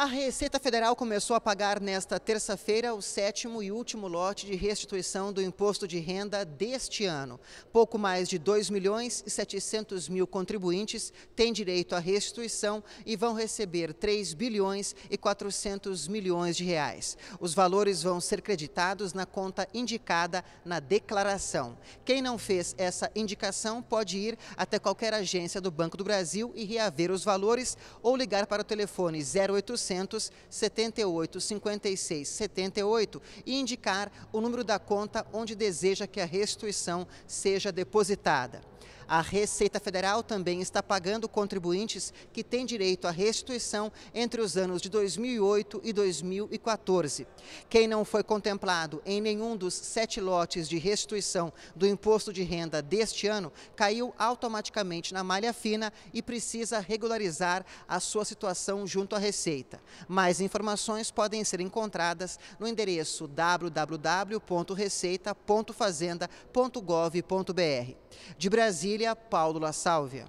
A Receita Federal começou a pagar nesta terça-feira o sétimo e último lote de restituição do imposto de renda deste ano. Pouco mais de 2 milhões e 700 mil contribuintes têm direito à restituição e vão receber 3 bilhões e 400 milhões de reais. Os valores vão ser creditados na conta indicada na declaração. Quem não fez essa indicação pode ir até qualquer agência do Banco do Brasil e reaver os valores ou ligar para o telefone 0800 478 56 78 e indicar o número da conta onde deseja que a restituição seja depositada. A Receita Federal também está pagando contribuintes que têm direito à restituição entre os anos de 2008 e 2014. Quem não foi contemplado em nenhum dos sete lotes de restituição do imposto de renda deste ano caiu automaticamente na malha fina e precisa regularizar a sua situação junto à Receita. Mais informações podem ser encontradas no endereço www.receita.fazenda.gov.br. De Brasília, Brasília, Paulo La Sálvia.